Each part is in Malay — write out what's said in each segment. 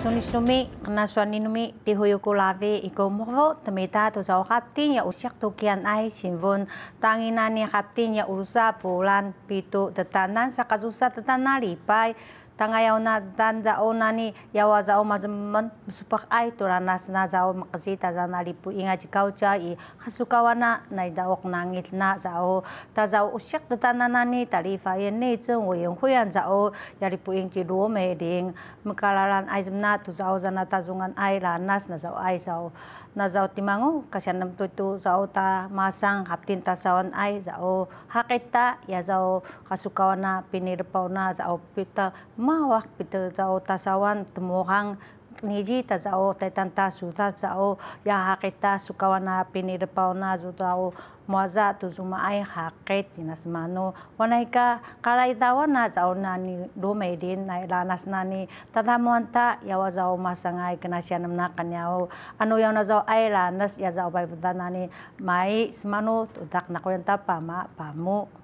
sunis nume kena suani nume di hoyo ko lave iko moho temeta to zao hatin ya usyak to kian ai sinvon tanginan ni hatin ya urusa bulan pitu tetanan sakazusa tetanan lipai tangai au na dan za au na ni ya wa za au ma zum man supak ai to ra nas na za au makzi ta za na li pu inga ji kau cha i khasu ka wa na na da ok na ngit na za au ta za au syak ta na na ni ta li fa yen nei zeng wo yen huyan za au ya li pu ing ji ruo me ding makalaran ai zum na tu za au za na ta zungan ai ra nas na za au ai za au na za au timango kasian nam tu tu za au ta masang haptin ta sawan ai za au hakita ya za au khasu ka wa na pinir pau na za au pita ma wak pita zao tasawan temurang niji tazao tetan tasu tazao ya hakita sukawana pinirpao na zutao moza tu zumaai hakit jinas mano wanaika karai tawa na zao nani domedin na ilanas nani tatamuanta ya wazao masangai kena sianam nakanyao anu yang na zao ay lanas ya zao baibutan nani mai semano tutak nakulintapa ma pamu pamu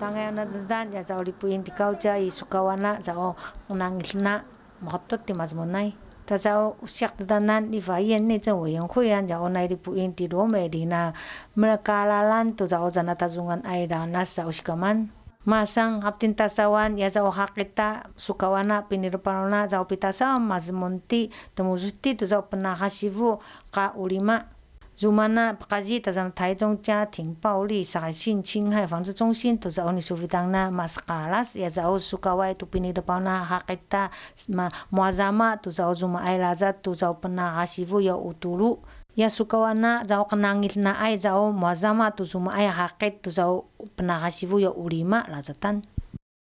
tangai ana dadan ja ya zauli puin tikau ja i sukawana zao unang isna mahotot ti mazmunai ta zao usyak dadanan i vayen ne zao yang huyan zao nai di puin ti rome di na merakalalan tu zao zana tazungan ai danas zao shikaman Masang haptin tasawan ya zao hakita sukawana pinirupanona zao pitasawan mazmunti temuzuti tu zao penahasivu ka ulima. 如满那不介意，但是台中家庭暴力杀性侵害防治中心都是奥尼苏菲当那马斯卡拉斯，也是奥苏卡外杜比尼的包那哈吉达马莫扎马，都是奥苏马埃拉扎，都是奥本那阿西夫有乌杜鲁。Ya suka wana zau kenangit na ai zau muazama tu suma ai hakit tu zau penahasifu ya ulima lazatan.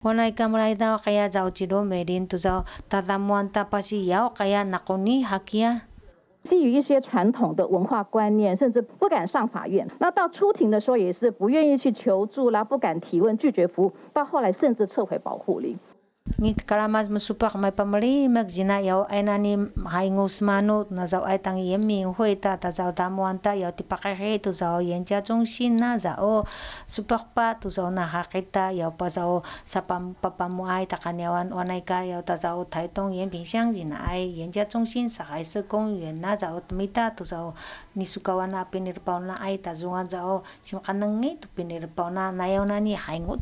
Wana ika mulai tau kaya zau cido merin tu zau tatamuan tapasi yau kaya nakoni hakia. 基于一些传统的文化观念，甚至不敢上法院。那到出庭的时候，也是不愿意去求助啦，不敢提问，拒绝服务。到后来，甚至撤回保护令。ngi karamas masupak mai pamri mak jina yau aina ni hai ngos manu na zau ai tang yem mi ta ta zau da ta yau ti pakai he tu zau yen cha chung na zau supak pa tu zau na hakita yau pa zau sa papa mu ai ta kan yawan ka yau ta zau tai tong yen ping xiang jina ai yen cha sa hai se kong yuan na zau mi ta tu zau ni sukawan na pinir na ai ta zungan zau sim kanang ngi tu na na yau na ni hai ngo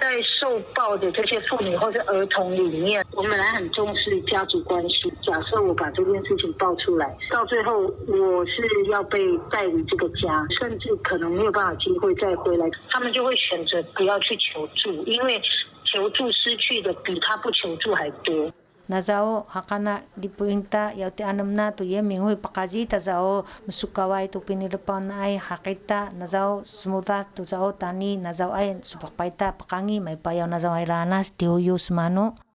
在受暴的这些妇女或者儿童里面，我本来很重视家族关系。假设我把这件事情爆出来，到最后我是要被带离这个家，甚至可能没有办法机会再回来。他们就会选择不要去求助，因为求助失去的比他不求助还多。nazao hakana dipuingta yauti ti anam na tu ye minghui pakaji ta zao musukawai tu pinirpan na ai hakita nazao zao sumuda tu zao tani nazao zao ai supakpaita pakangi may payaw na zao ay ranas tiuyus mano